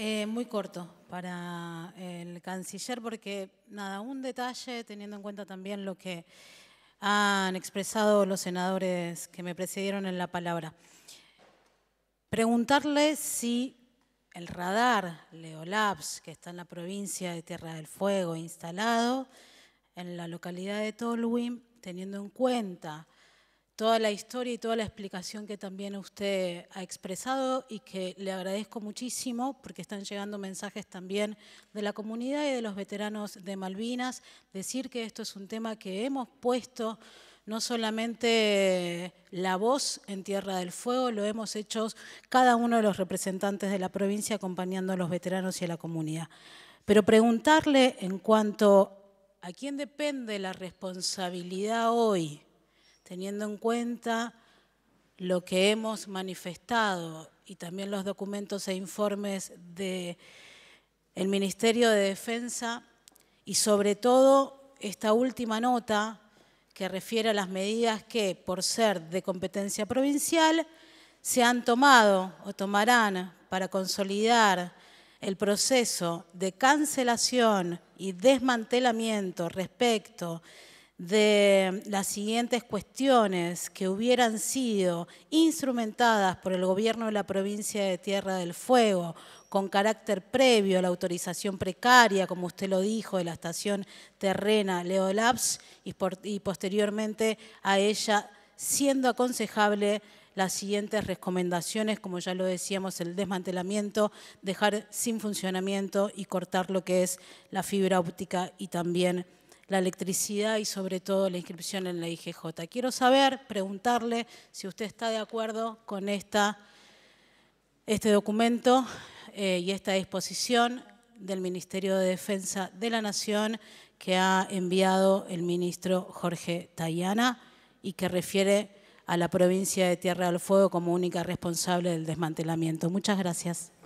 Eh, muy corto para eh, el canciller porque, nada, un detalle teniendo en cuenta también lo que han expresado los senadores que me precedieron en la palabra. Preguntarle si el radar Leolabs, que está en la provincia de Tierra del Fuego, instalado en la localidad de Toluín, teniendo en cuenta toda la historia y toda la explicación que también usted ha expresado y que le agradezco muchísimo porque están llegando mensajes también de la comunidad y de los veteranos de Malvinas. Decir que esto es un tema que hemos puesto no solamente la voz en Tierra del Fuego, lo hemos hecho cada uno de los representantes de la provincia acompañando a los veteranos y a la comunidad. Pero preguntarle en cuanto a quién depende la responsabilidad hoy teniendo en cuenta lo que hemos manifestado y también los documentos e informes del Ministerio de Defensa y sobre todo esta última nota que refiere a las medidas que, por ser de competencia provincial, se han tomado o tomarán para consolidar el proceso de cancelación y desmantelamiento respecto de las siguientes cuestiones que hubieran sido instrumentadas por el gobierno de la provincia de Tierra del Fuego con carácter previo a la autorización precaria, como usted lo dijo, de la estación terrena Leo Labs y posteriormente a ella siendo aconsejable las siguientes recomendaciones, como ya lo decíamos, el desmantelamiento, dejar sin funcionamiento y cortar lo que es la fibra óptica y también la electricidad y sobre todo la inscripción en la IGJ. Quiero saber, preguntarle si usted está de acuerdo con esta, este documento eh, y esta disposición del Ministerio de Defensa de la Nación que ha enviado el ministro Jorge Tayana y que refiere a la provincia de Tierra del Fuego como única responsable del desmantelamiento. Muchas gracias.